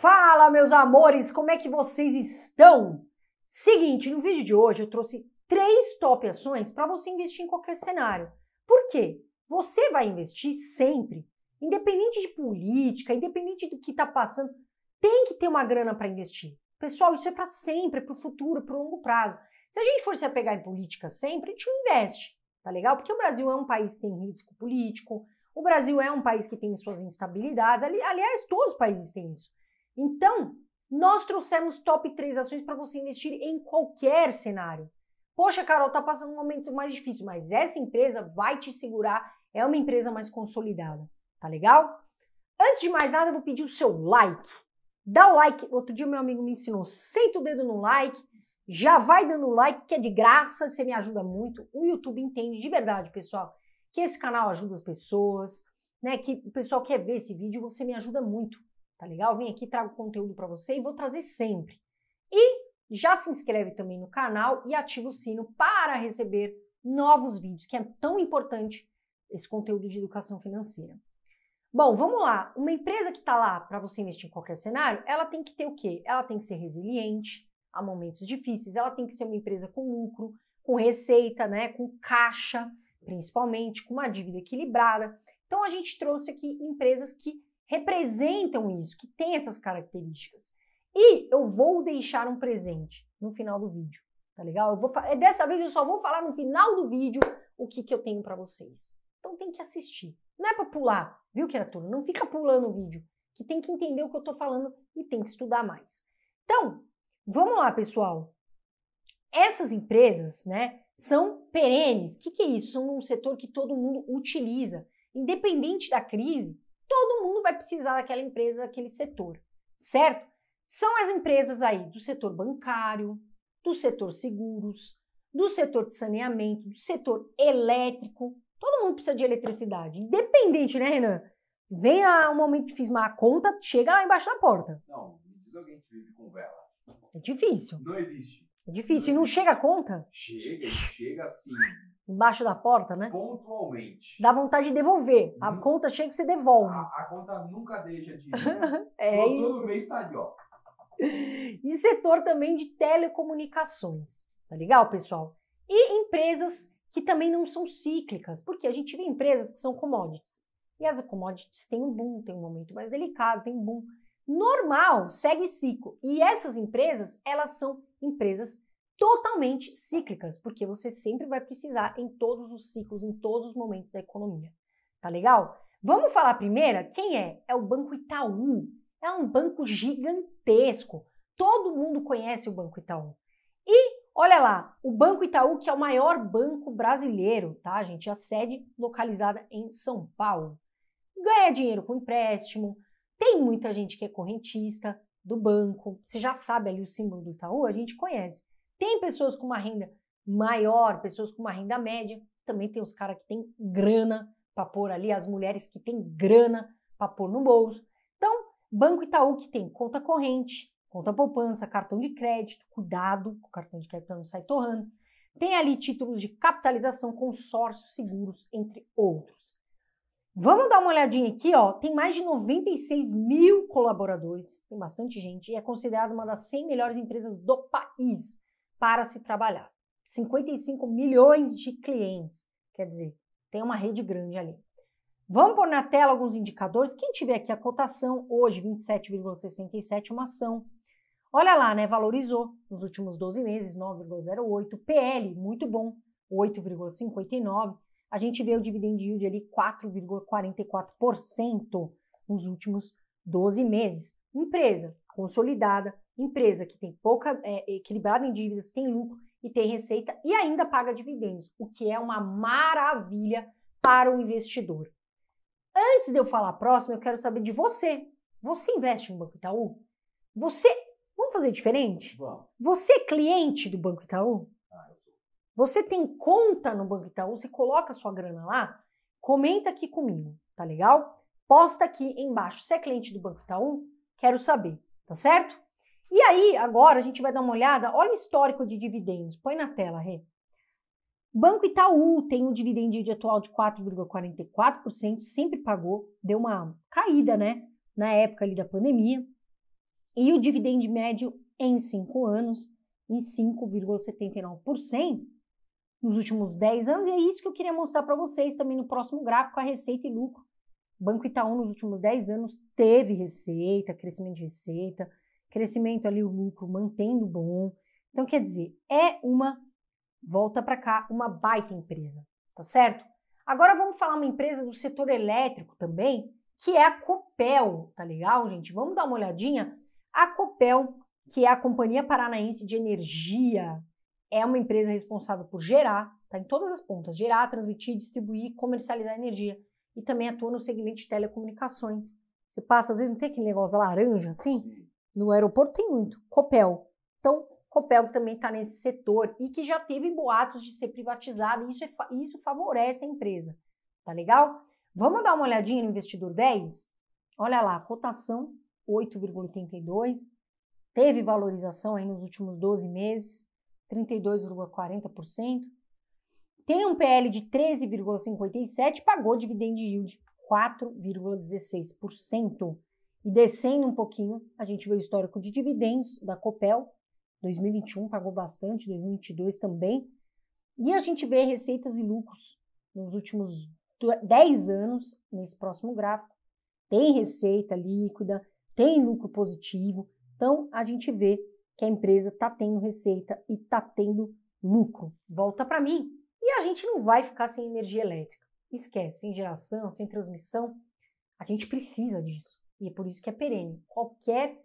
Fala, meus amores, como é que vocês estão? Seguinte, no vídeo de hoje eu trouxe três top ações para você investir em qualquer cenário. Por quê? Você vai investir sempre, independente de política, independente do que está passando, tem que ter uma grana para investir. Pessoal, isso é para sempre, para o futuro, para o longo prazo. Se a gente for se apegar em política sempre, a gente não investe, tá legal? Porque o Brasil é um país que tem risco político, o Brasil é um país que tem suas instabilidades, aliás, todos os países têm isso. Então, nós trouxemos top 3 ações para você investir em qualquer cenário. Poxa, Carol, tá passando um momento mais difícil, mas essa empresa vai te segurar, é uma empresa mais consolidada, tá legal? Antes de mais nada, eu vou pedir o seu like. Dá o like. Outro dia meu amigo me ensinou, senta o dedo no like, já vai dando like, que é de graça, você me ajuda muito. O YouTube entende de verdade, pessoal, que esse canal ajuda as pessoas, né? Que o pessoal quer ver esse vídeo, você me ajuda muito tá legal? Vem aqui, trago conteúdo para você e vou trazer sempre. E já se inscreve também no canal e ativa o sino para receber novos vídeos, que é tão importante esse conteúdo de educação financeira. Bom, vamos lá. Uma empresa que está lá para você investir em qualquer cenário, ela tem que ter o quê? Ela tem que ser resiliente a momentos difíceis, ela tem que ser uma empresa com lucro, com receita, né, com caixa, principalmente, com uma dívida equilibrada. Então a gente trouxe aqui empresas que representam isso, que tem essas características. E eu vou deixar um presente no final do vídeo, tá legal? Eu vou dessa vez eu só vou falar no final do vídeo o que, que eu tenho para vocês. Então tem que assistir. Não é para pular, viu, criatura? Não fica pulando o vídeo, que tem que entender o que eu estou falando e tem que estudar mais. Então, vamos lá, pessoal. Essas empresas, né, são perenes. O que, que é isso? São um setor que todo mundo utiliza. Independente da crise, todo mundo vai precisar daquela empresa, daquele setor, certo? São as empresas aí do setor bancário, do setor seguros, do setor de saneamento, do setor elétrico. Todo mundo precisa de eletricidade, independente, né, Renan? Vem a um momento difícil, mas a conta chega lá embaixo da porta. Não, me diz alguém que vive com vela. É difícil. Não existe. É difícil. Não e não existe. chega a conta? Chega, chega sim embaixo da porta, né? Pontualmente. Dá vontade de devolver. A uhum. conta chega e você devolve. A, a conta nunca deixa de. Né? é isso. Todo mês tá ali, ó. E setor também de telecomunicações. Tá legal, pessoal? E empresas que também não são cíclicas, porque a gente vê empresas que são commodities. E as commodities têm um boom, tem um momento mais delicado, tem um boom normal, segue ciclo. E essas empresas, elas são empresas totalmente cíclicas, porque você sempre vai precisar em todos os ciclos, em todos os momentos da economia. Tá legal? Vamos falar primeira quem é? É o Banco Itaú. É um banco gigantesco. Todo mundo conhece o Banco Itaú. E olha lá, o Banco Itaú, que é o maior banco brasileiro, tá, gente? A sede localizada em São Paulo. Ganha dinheiro com empréstimo. Tem muita gente que é correntista do banco. Você já sabe ali o símbolo do Itaú, a gente conhece. Tem pessoas com uma renda maior, pessoas com uma renda média, também tem os caras que têm grana para pôr ali, as mulheres que têm grana para pôr no bolso. Então, Banco Itaú que tem conta corrente, conta poupança, cartão de crédito, cuidado com o cartão de crédito não sai torrando. Tem ali títulos de capitalização, consórcios, seguros, entre outros. Vamos dar uma olhadinha aqui, ó. Tem mais de 96 mil colaboradores, tem bastante gente, e é considerada uma das 100 melhores empresas do país para se trabalhar. 55 milhões de clientes, quer dizer, tem uma rede grande ali. Vamos pôr na tela alguns indicadores. Quem tiver aqui a cotação, hoje 27,67, uma ação. Olha lá, né? Valorizou nos últimos 12 meses, 9,08. PL, muito bom, 8,59. A gente vê o dividend yield ali 4,44% nos últimos 12 meses. Empresa consolidada, Empresa que tem pouca, é, equilibrada em dívidas, tem lucro e tem receita e ainda paga dividendos, o que é uma maravilha para o investidor. Antes de eu falar próximo, eu quero saber de você. Você investe no Banco Itaú? Você. Vamos fazer diferente? Vamos. Você é cliente do Banco Itaú? Ah, eu sou. Você tem conta no Banco Itaú? Você coloca sua grana lá? Comenta aqui comigo, tá legal? Posta aqui embaixo. Você é cliente do Banco Itaú? Quero saber, tá certo? E aí, agora a gente vai dar uma olhada, olha o histórico de dividendos. Põe na tela, Rê. Banco Itaú tem um dividendo de atual de 4,44%, sempre pagou, deu uma caída, né, na época ali da pandemia. E o dividendo médio em 5 anos em 5,79% nos últimos 10 anos, e é isso que eu queria mostrar para vocês também no próximo gráfico, a receita e lucro. Banco Itaú nos últimos 10 anos teve receita, crescimento de receita, crescimento ali, o lucro mantendo bom. Então, quer dizer, é uma, volta para cá, uma baita empresa, tá certo? Agora vamos falar uma empresa do setor elétrico também, que é a Copel, tá legal, gente? Vamos dar uma olhadinha. A Copel, que é a Companhia Paranaense de Energia, é uma empresa responsável por gerar, tá em todas as pontas, gerar, transmitir, distribuir, comercializar energia e também atua no segmento de telecomunicações. Você passa, às vezes, não tem aquele negócio laranja assim? no aeroporto tem muito, Copel. Então, Copel que também está nesse setor e que já teve boatos de ser privatizado. isso, é, isso favorece a empresa. Tá legal? Vamos dar uma olhadinha no investidor 10? Olha lá, cotação 8,82, teve valorização aí nos últimos 12 meses, 32,40%. Tem um PL de 13,57, pagou dividend yield 4,16%. E descendo um pouquinho, a gente vê o histórico de dividendos da Copel, 2021 pagou bastante, 2022 também. E a gente vê receitas e lucros nos últimos 10 anos, nesse próximo gráfico. Tem receita líquida, tem lucro positivo. Então, a gente vê que a empresa está tendo receita e está tendo lucro. Volta para mim. E a gente não vai ficar sem energia elétrica. Esquece, sem geração, sem transmissão. A gente precisa disso. E é por isso que é perene. Qualquer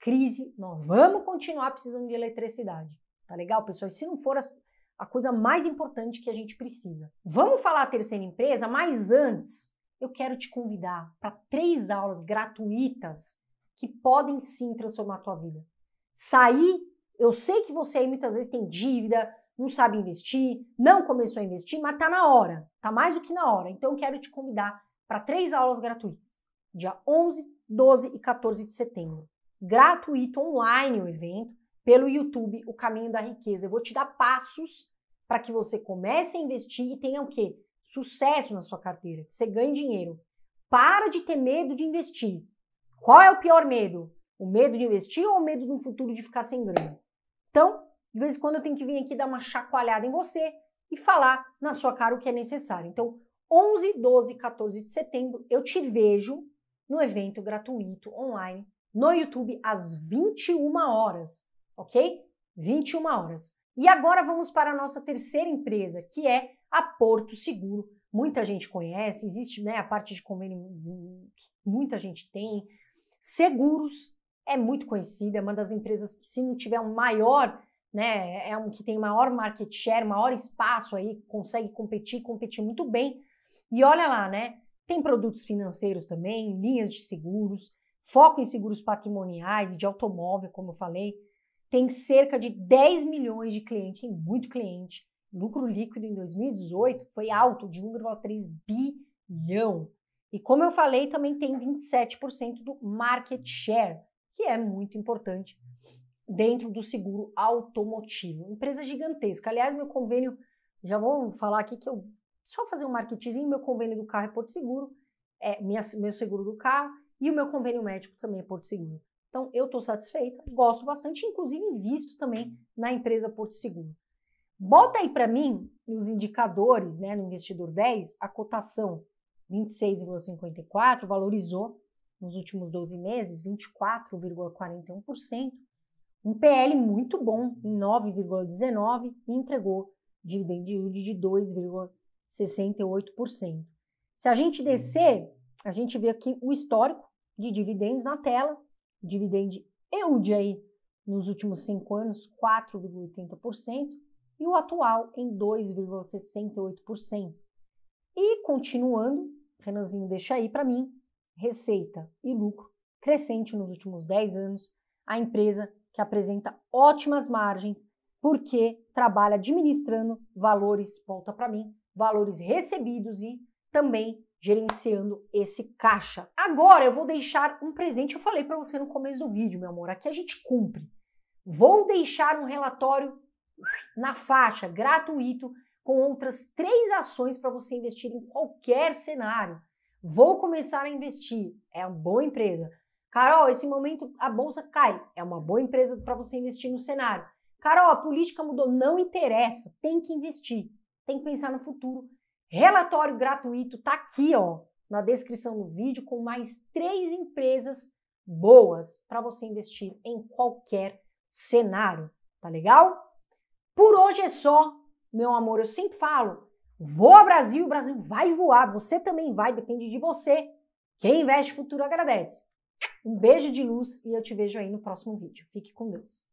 crise, nós vamos continuar precisando de eletricidade. Tá legal, pessoal? E se não for as, a coisa mais importante que a gente precisa. Vamos falar a terceira empresa, mas antes eu quero te convidar para três aulas gratuitas que podem sim transformar a tua vida. Sair, eu sei que você aí muitas vezes tem dívida, não sabe investir, não começou a investir, mas tá na hora, tá mais do que na hora. Então eu quero te convidar para três aulas gratuitas dia 11, 12 e 14 de setembro. Gratuito online o evento, pelo YouTube, O Caminho da Riqueza. Eu vou te dar passos para que você comece a investir e tenha o quê? Sucesso na sua carteira, que você ganhe dinheiro. Para de ter medo de investir. Qual é o pior medo? O medo de investir ou o medo um futuro de ficar sem grana? Então, de vez em quando eu tenho que vir aqui dar uma chacoalhada em você e falar na sua cara o que é necessário. Então, 11, 12, 14 de setembro, eu te vejo no evento gratuito online no YouTube às 21 horas, ok? 21 horas. E agora vamos para a nossa terceira empresa, que é a Porto Seguro. Muita gente conhece, existe né, a parte de convênio que muita gente tem. Seguros é muito conhecida, é uma das empresas que, se não tiver um maior, né, é um que tem maior market share, maior espaço aí, consegue competir, competir muito bem. E olha lá, né? Tem produtos financeiros também, linhas de seguros, foco em seguros patrimoniais e de automóvel, como eu falei. Tem cerca de 10 milhões de clientes, tem muito cliente. Lucro líquido em 2018 foi alto, de 1,3 bilhão. E como eu falei, também tem 27% do market share, que é muito importante dentro do seguro automotivo. Empresa gigantesca. Aliás, meu convênio, já vou falar aqui que eu só fazer um marketzinho, meu convênio do carro é Porto Seguro, é, minha, meu seguro do carro e o meu convênio médico também é Porto Seguro. Então, eu estou satisfeita, gosto bastante, inclusive invisto também na empresa Porto Seguro. Bota aí para mim, nos indicadores, né, no investidor 10, a cotação 26,54 valorizou nos últimos 12 meses 24,41%, um PL muito bom em 9,19 e entregou dividend yield de 2,19%. 68%. Se a gente hum. descer, a gente vê aqui o histórico de dividendos na tela, dividendo EUD aí nos últimos cinco anos, 4,80%, e o atual em 2,68%. E continuando, Renanzinho deixa aí para mim, receita e lucro crescente nos últimos 10 anos, a empresa que apresenta ótimas margens porque trabalha administrando valores, volta para mim, valores recebidos e também gerenciando esse caixa. Agora eu vou deixar um presente, eu falei para você no começo do vídeo, meu amor, aqui a gente cumpre. Vou deixar um relatório na faixa, gratuito, com outras três ações para você investir em qualquer cenário. Vou começar a investir, é uma boa empresa. Carol, esse momento a bolsa cai, é uma boa empresa para você investir no cenário. Carol, a política mudou, não interessa, tem que investir tem que pensar no futuro. Relatório gratuito tá aqui, ó, na descrição do vídeo com mais três empresas boas para você investir em qualquer cenário, tá legal? Por hoje é só, meu amor, eu sempre falo, voa Brasil, o Brasil vai voar, você também vai, depende de você. Quem investe futuro agradece. Um beijo de luz e eu te vejo aí no próximo vídeo. Fique com Deus.